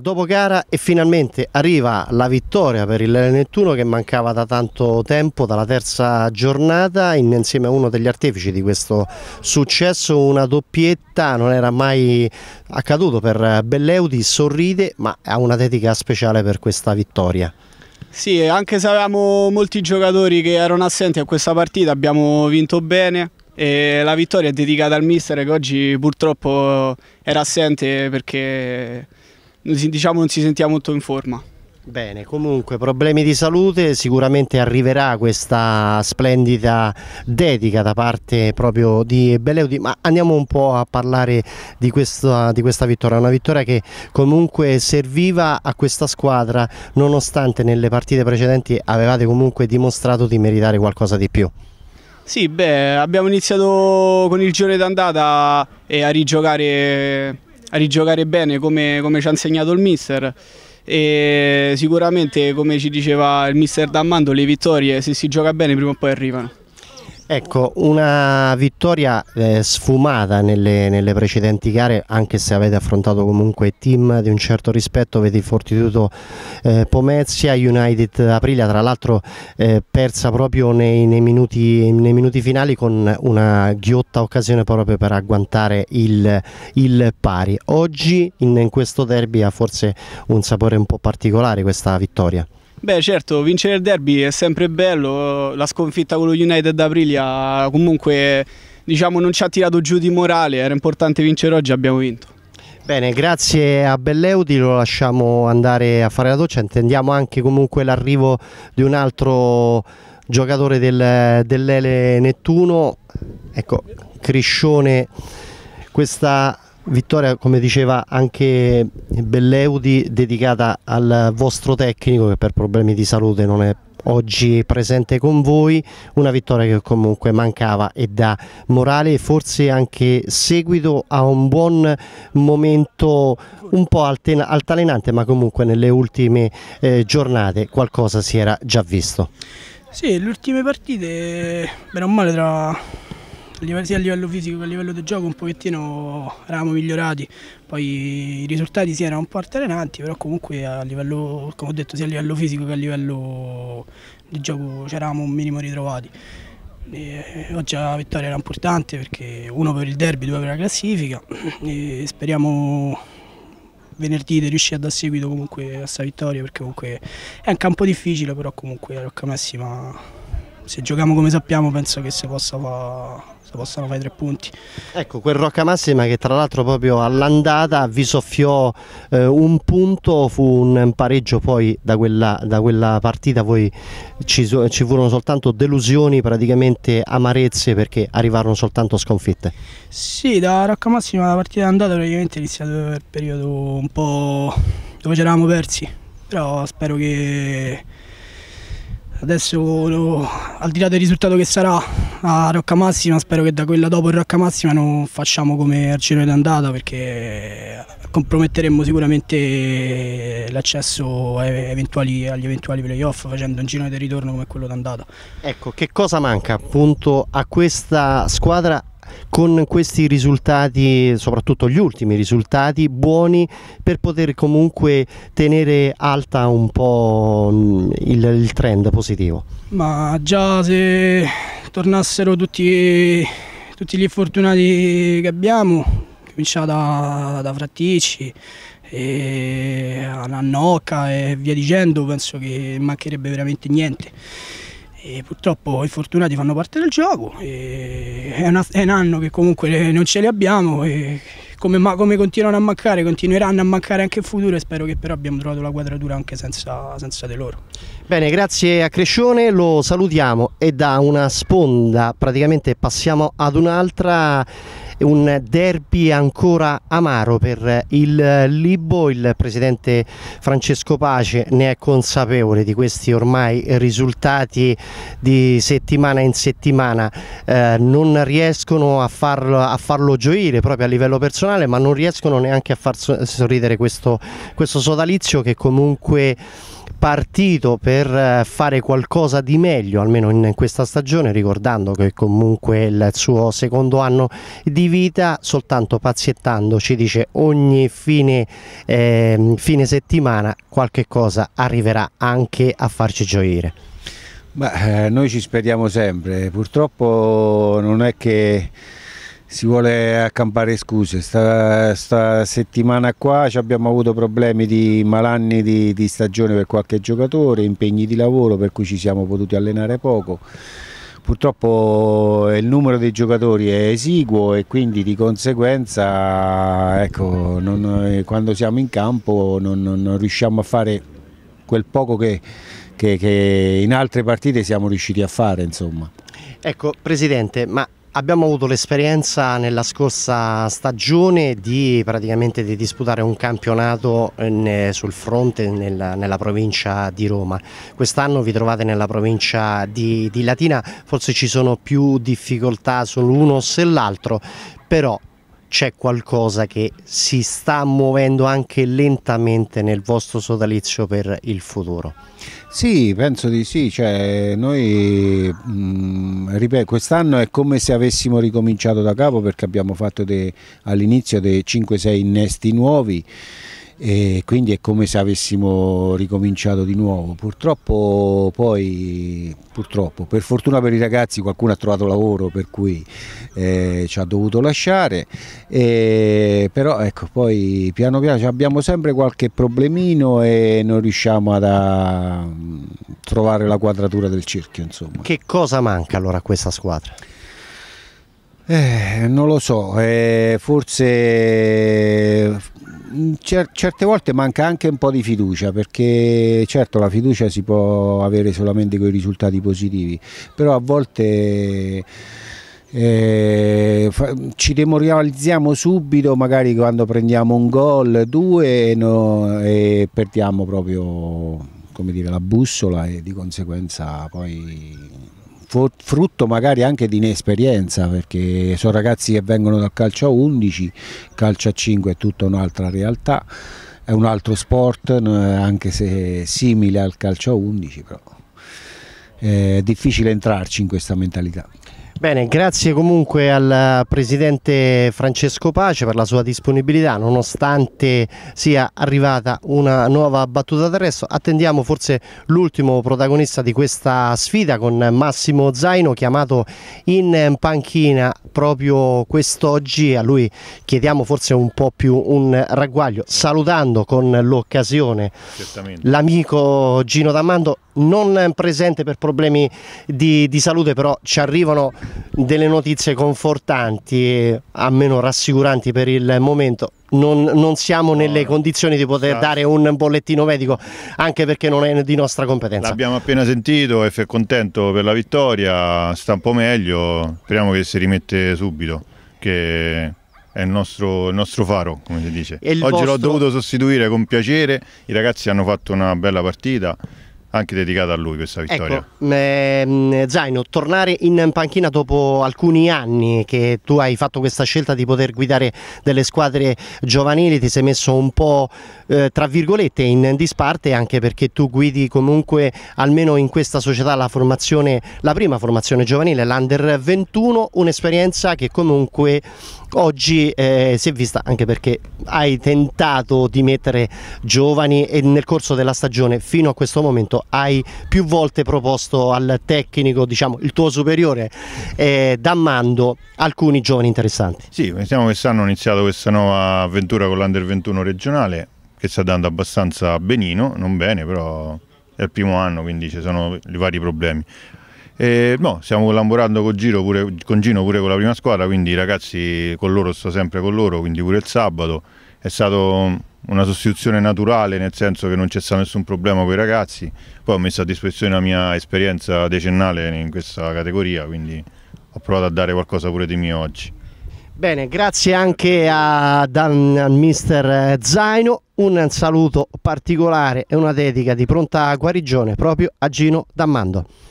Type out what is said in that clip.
dopo gara e finalmente arriva la vittoria per il Nettuno che mancava da tanto tempo, dalla terza giornata, insieme a uno degli artefici di questo successo, una doppietta, non era mai accaduto per Belleudi, sorride ma ha una dedica speciale per questa vittoria. Sì, anche se avevamo molti giocatori che erano assenti a questa partita abbiamo vinto bene, e la vittoria è dedicata al mister che oggi purtroppo era assente perché diciamo non si sentiva molto in forma. Bene, comunque problemi di salute, sicuramente arriverà questa splendida dedica da parte proprio di Beleudi, ma andiamo un po' a parlare di questa, di questa vittoria, una vittoria che comunque serviva a questa squadra nonostante nelle partite precedenti avevate comunque dimostrato di meritare qualcosa di più. Sì, beh, abbiamo iniziato con il giorno d'andata e a rigiocare a rigiocare bene come, come ci ha insegnato il mister e sicuramente come ci diceva il mister D'Amando le vittorie se si gioca bene prima o poi arrivano. Ecco, una vittoria eh, sfumata nelle, nelle, precedenti gare, anche se avete affrontato comunque team di un certo rispetto, avete Fortitudo eh, Pomezia, United Aprilia, tra l'altro eh, persa proprio nei, nei, minuti, nei, minuti, finali con una ghiotta occasione proprio per agguantare il, il pari. Oggi in, in questo derby ha forse un sapore un po' particolare questa vittoria. Beh certo, vincere il derby è sempre bello, la sconfitta con lo United Aprilia comunque diciamo, non ci ha tirato giù di morale, era importante vincere oggi, abbiamo vinto. Bene, grazie a Belleudi, lo lasciamo andare a fare la doccia, intendiamo anche comunque l'arrivo di un altro giocatore del, dell'Ele Nettuno, ecco, Criscione, questa Vittoria, come diceva anche Belleudi, dedicata al vostro tecnico che per problemi di salute non è oggi presente con voi, una vittoria che comunque mancava e dà morale e forse anche seguito a un buon momento un po' altalenante ma comunque nelle ultime eh, giornate qualcosa si era già visto. Sì, le ultime partite, bene o male tra sia a livello fisico che a livello del gioco un pochettino eravamo migliorati, poi i risultati si erano un po' altalenanti, però comunque a livello, come ho detto, sia a livello fisico che a livello del gioco ci eravamo un minimo ritrovati. E oggi la vittoria era importante perché uno per il derby, due per la classifica e speriamo venerdì di riuscire a dar seguito comunque a questa vittoria perché comunque è un campo difficile però comunque la Rocca Messima se giochiamo come sappiamo penso che si, possa fa, si possano fare tre punti. Ecco, quel Rocca Massima che tra l'altro proprio all'andata vi soffiò eh, un punto, fu un pareggio poi da quella, da quella partita, poi ci, ci furono soltanto delusioni, praticamente amarezze perché arrivarono soltanto sconfitte. Sì, da Rocca Massima la partita andata praticamente è iniziato il periodo un po' dove ci eravamo persi, però spero che Adesso no, al di là del risultato che sarà a Rocca Massima, spero che da quella dopo in Rocca Massima non facciamo come al giro d'andata perché comprometteremmo sicuramente l'accesso eventuali, agli eventuali playoff facendo un giro di ritorno come quello d'andata. Ecco, che cosa manca appunto a questa squadra con questi risultati, soprattutto gli ultimi risultati, buoni per poter comunque tenere alta un po' il, il trend positivo? Ma già se tornassero tutti, tutti gli infortunati che abbiamo, cominciato da, da Frattici, e a Nannocca e via dicendo, penso che mancherebbe veramente niente. E purtroppo i fortunati fanno parte del gioco, è, una, è, un anno che comunque non ce li abbiamo come, ma come continuano a mancare, continueranno a mancare anche in futuro e spero che però abbiamo trovato la quadratura anche senza, senza di loro. Bene, grazie a Crescione, lo salutiamo e da una sponda praticamente passiamo ad un'altra un derby ancora amaro per il Libo, il presidente Francesco Pace ne è consapevole di questi ormai risultati di settimana in settimana, eh, non riescono a farlo, a farlo gioire proprio a livello personale eccezionale ma non riescono neanche a far sorridere questo, questo sodalizio che comunque partito per eh, fare qualcosa di meglio almeno in questa stagione ricordando che comunque il suo secondo anno di vita soltanto paziettando ci dice ogni fine, eh, fine settimana qualche cosa arriverà anche a farci gioire Beh, eh, noi ci speriamo sempre purtroppo non è che si vuole accampare scuse. questa settimana qua abbiamo avuto problemi di malanni di, di, stagione per qualche giocatore, impegni di lavoro per cui ci siamo potuti allenare poco. Purtroppo eh, il numero dei giocatori è esiguo e quindi di conseguenza ecco, non, eh, quando siamo in campo non, non, riusciamo a fare quel poco che, che, che in altre partite siamo riusciti a fare. Insomma. Ecco Presidente, ma Abbiamo avuto l'esperienza nella scorsa stagione di, di disputare un campionato eh, sul fronte nella, nella provincia di Roma. Quest'anno vi trovate nella provincia di, di Latina, forse ci sono più difficoltà sull'uno o sull'altro, però c'è qualcosa che si sta muovendo anche lentamente nel vostro sodalizio per il futuro? Sì, penso di sì, cioè, noi mh, mm, ripeto, quest'anno è come se avessimo ricominciato da capo perché abbiamo fatto all'inizio dei 5-6 innesti nuovi e quindi è come se avessimo ricominciato di nuovo. Purtroppo poi, purtroppo, per fortuna per i ragazzi qualcuno ha trovato lavoro per cui eh, ci ha dovuto lasciare, e, però ecco poi piano piano abbiamo sempre qualche problemino e non riusciamo ad, a mm, trovare la quadratura del cerchio. Insomma. Che cosa manca allora a questa squadra? Eh, non lo so, eh, forse Mm, cer certe volte manca anche un po' di fiducia perché certo la fiducia si può avere solamente con i risultati positivi, però a volte... Eh, ci demoralizziamo subito magari quando prendiamo un gol, due e, no, e perdiamo proprio dire, la bussola e di conseguenza poi frutto magari anche di inesperienza perché sono ragazzi che vengono dal calcio a 11, calcio a 5 è tutta un'altra realtà, è un altro sport anche se simile al calcio a 11 però eh, è difficile entrarci in questa mentalità. Bene, grazie comunque al Presidente Francesco Pace per la sua disponibilità, nonostante sia arrivata una nuova battuta d'arresto. Attendiamo forse l'ultimo protagonista di questa sfida con Massimo Zaino, chiamato in panchina proprio quest'oggi. A lui chiediamo forse un po' più un ragguaglio, salutando con l'occasione l'amico Gino D'Amando, non presente per problemi di, di salute, però ci arrivano delle notizie confortanti almeno rassicuranti per il momento. Non, non siamo nelle condizioni di poter esatto. dare un bollettino medico anche perché non è di nostra competenza. L'abbiamo appena sentito, F è contento per la vittoria, sta un po' meglio, speriamo che si rimette subito, che è il nostro, il nostro faro, come si dice. Oggi vostro... l'ho dovuto sostituire con piacere, i ragazzi hanno fatto una bella partita anche dedicata a lui questa ecco, vittoria. Ecco, ehm, Zaino, tornare in panchina dopo alcuni anni che tu hai fatto questa scelta di poter guidare delle squadre giovanili, ti sei messo un po' eh, tra virgolette in disparte anche perché tu guidi comunque almeno in questa società la formazione, la prima formazione giovanile, l'Under 21, un'esperienza che comunque oggi eh, si è vista anche perché hai tentato di mettere giovani e nel corso della stagione fino a questo momento hai più volte proposto al tecnico, diciamo il tuo superiore, eh, Dammando, alcuni giovani interessanti. Sì, pensiamo che stanno iniziato questa nuova avventura con l'Under 21 regionale che sta andando abbastanza benino, non bene però è il primo anno quindi ci sono i vari problemi. E, no, stiamo collaborando con, Giro pure, con Gino pure con la prima squadra, quindi i ragazzi con loro sto sempre con loro, quindi pure il sabato è stata una sostituzione naturale, nel senso che non c'è stato nessun problema con i ragazzi. Poi ho messo a disposizione la mia esperienza decennale in questa categoria, quindi ho provato a dare qualcosa pure di mio oggi. Bene, grazie anche a Dan, al mister eh, Zaino, un saluto particolare e una dedica di pronta guarigione proprio a Gino Dammando.